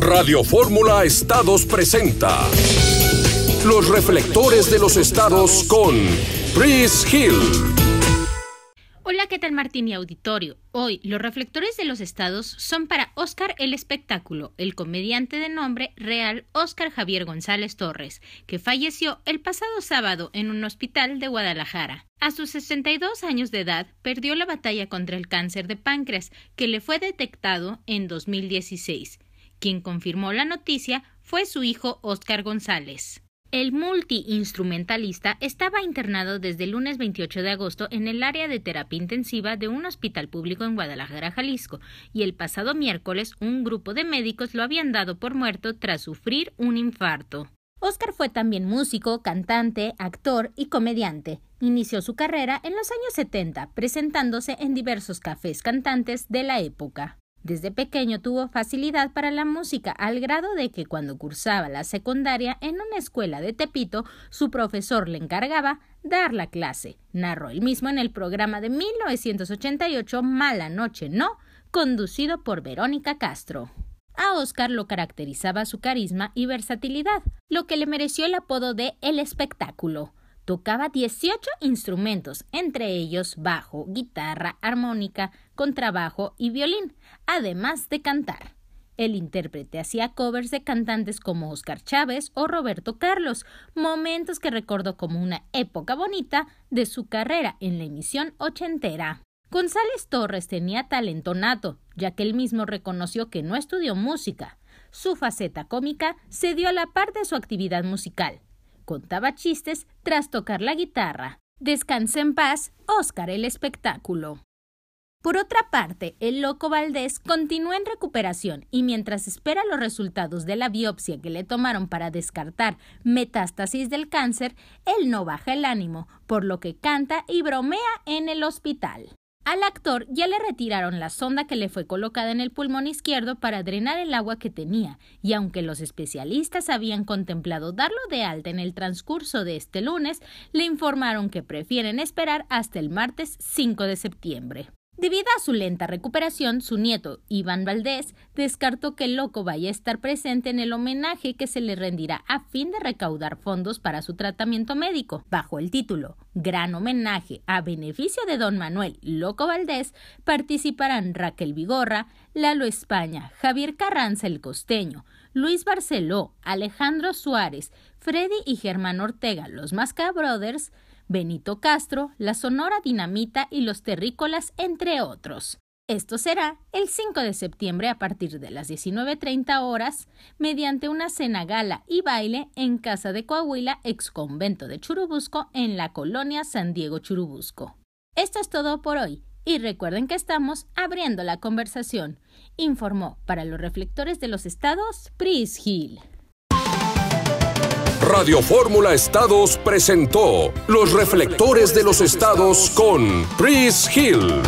Radio Fórmula Estados presenta Los reflectores de los estados con Chris Hill. Hola, ¿qué tal Martín y auditorio? Hoy los reflectores de los estados son para Oscar el espectáculo, el comediante de nombre real Oscar Javier González Torres, que falleció el pasado sábado en un hospital de Guadalajara. A sus 62 años de edad, perdió la batalla contra el cáncer de páncreas, que le fue detectado en 2016. Quien confirmó la noticia fue su hijo Óscar González. El multiinstrumentalista estaba internado desde el lunes 28 de agosto en el área de terapia intensiva de un hospital público en Guadalajara, Jalisco, y el pasado miércoles un grupo de médicos lo habían dado por muerto tras sufrir un infarto. Oscar fue también músico, cantante, actor y comediante. Inició su carrera en los años 70, presentándose en diversos cafés cantantes de la época. Desde pequeño tuvo facilidad para la música, al grado de que cuando cursaba la secundaria en una escuela de Tepito, su profesor le encargaba dar la clase. Narró él mismo en el programa de 1988 Mala Noche No, conducido por Verónica Castro. A Oscar lo caracterizaba su carisma y versatilidad, lo que le mereció el apodo de El Espectáculo. Tocaba 18 instrumentos, entre ellos bajo, guitarra, armónica, contrabajo y violín, además de cantar. El intérprete hacía covers de cantantes como Oscar Chávez o Roberto Carlos, momentos que recordó como una época bonita de su carrera en la emisión ochentera. González Torres tenía talento nato, ya que él mismo reconoció que no estudió música. Su faceta cómica se dio a la par de su actividad musical contaba chistes tras tocar la guitarra. Descansa en paz, Óscar el espectáculo. Por otra parte, el loco Valdés continúa en recuperación y mientras espera los resultados de la biopsia que le tomaron para descartar metástasis del cáncer, él no baja el ánimo, por lo que canta y bromea en el hospital. Al actor ya le retiraron la sonda que le fue colocada en el pulmón izquierdo para drenar el agua que tenía, y aunque los especialistas habían contemplado darlo de alta en el transcurso de este lunes, le informaron que prefieren esperar hasta el martes 5 de septiembre. Debido a su lenta recuperación, su nieto Iván Valdés descartó que el loco vaya a estar presente en el homenaje que se le rendirá a fin de recaudar fondos para su tratamiento médico, bajo el título Gran homenaje a beneficio de don Manuel Loco Valdés, participarán Raquel Vigorra, Lalo España, Javier Carranza el Costeño, Luis Barceló, Alejandro Suárez, Freddy y Germán Ortega, los Masca Brothers, Benito Castro, la Sonora Dinamita y los Terrícolas, entre otros. Esto será el 5 de septiembre a partir de las 19.30 horas, mediante una cena gala y baile en Casa de Coahuila, ex convento de Churubusco, en la colonia San Diego Churubusco. Esto es todo por hoy, y recuerden que estamos abriendo la conversación, informó para los reflectores de los estados Pris Hill. Radio Fórmula Estados presentó Los Reflectores de los Estados con Chris Hill.